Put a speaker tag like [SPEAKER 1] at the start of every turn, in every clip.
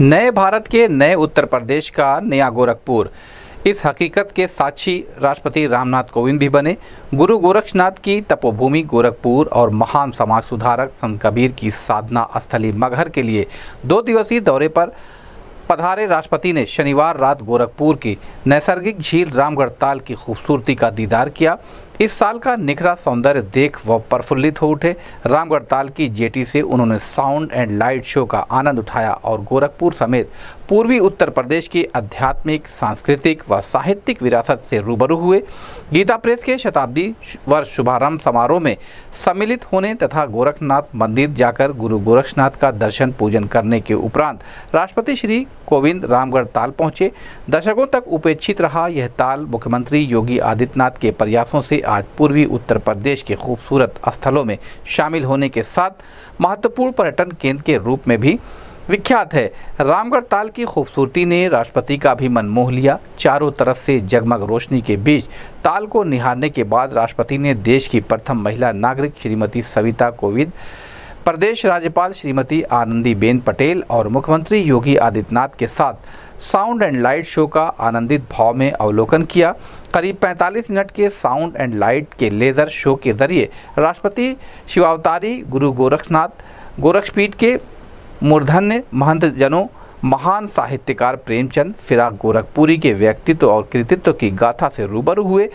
[SPEAKER 1] नए भारत के नए उत्तर प्रदेश का नया गोरखपुर इस हकीकत के साक्षी राष्ट्रपति रामनाथ कोविंद भी बने गुरु गोरक्षनाथ की तपोभूमि गोरखपुर और महान समाज सुधारक संत कबीर की साधना स्थली मगहर के लिए दो दिवसीय दौरे पर पधारे राष्ट्रपति ने शनिवार रात गोरखपुर की नैसर्गिक झील रामगढ़ ताल की खूबसूरती का दीदार किया इस साल का निखरा सौंदर्य देख व प्रफुल्लित हो उठे रामगढ़ ताल की जेटी से उन्होंने साउंड एंड लाइट शो का आनंद उठाया और गोरखपुर समेत पूर्वी उत्तर प्रदेश की आध्यात्मिक सांस्कृतिक व साहित्यिक विरासत से रूबरू हुए गीता प्रेस के शताब्दी वर्ष शुभारंभ समारोह में सम्मिलित होने तथा गोरखनाथ मंदिर जाकर गुरु गोरखनाथ का दर्शन पूजन करने के उपरांत राष्ट्रपति श्री कोविंद रामगढ़ ताल पहुंचे दशकों तक उपेक्षित रहा यह ताल मुख्यमंत्री योगी आदित्यनाथ के प्रयासों से आज पूर्वी उत्तर प्रदेश के खूबसूरत स्थलों में शामिल होने के साथ महत्वपूर्ण पर्यटन केंद्र के रूप में भी विख्यात है रामगढ़ ताल की खूबसूरती ने राष्ट्रपति का भी मन मोह लिया चारों तरफ से जगमग रोशनी के बीच ताल को निहारने के बाद राष्ट्रपति ने देश की प्रथम महिला नागरिक श्रीमती सविता कोविंद प्रदेश राज्यपाल श्रीमती आनंदीबेन पटेल और मुख्यमंत्री योगी आदित्यनाथ के साथ साउंड एंड लाइट शो का आनंदित भाव में अवलोकन किया करीब 45 मिनट के साउंड एंड लाइट के लेज़र शो के जरिए राष्ट्रपति शिवावतारी गुरु गोरक्षनाथ गोरक्षपीठ के मूर्धन्य महंत जनों महान साहित्यकार प्रेमचंद फिराक गोरखपुरी के व्यक्तित्व और कृतित्व की गाथा से रूबरू हुए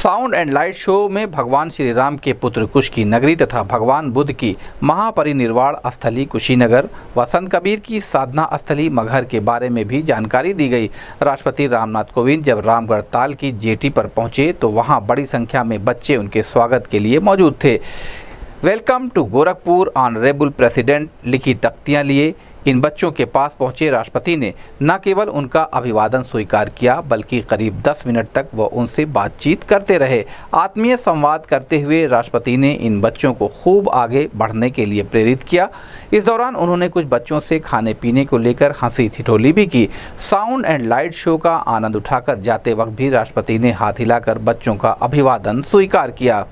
[SPEAKER 1] साउंड एंड लाइट शो में भगवान श्री राम के पुत्र कुश की नगरी तथा भगवान बुद्ध की महापरिनिर्वाण स्थली कुशीनगर व संत कबीर की साधना स्थली मगहर के बारे में भी जानकारी दी गई राष्ट्रपति रामनाथ कोविंद जब रामगढ़ ताल की जेटी पर पहुंचे तो वहां बड़ी संख्या में बच्चे उनके स्वागत के लिए मौजूद थे welcome to Gorakhpur honourable president लिखी तख्तियां लिए इन बच्चों के पास पहुंचे राष्ट्रपति ने न केवल उनका अभिवादन स्वीकार किया बल्कि करीब 10 मिनट तक वह उनसे बातचीत करते रहे आत्मीय संवाद करते हुए राष्ट्रपति ने इन बच्चों को खूब आगे बढ़ने के लिए प्रेरित किया इस दौरान उन्होंने कुछ बच्चों से खाने पीने को लेकर हंसी थिठोली भी की साउंड एंड लाइट शो का आनंद उठाकर जाते वक्त भी राष्ट्रपति ने हाथ हिलाकर बच्चों का अभिवादन स्वीकार किया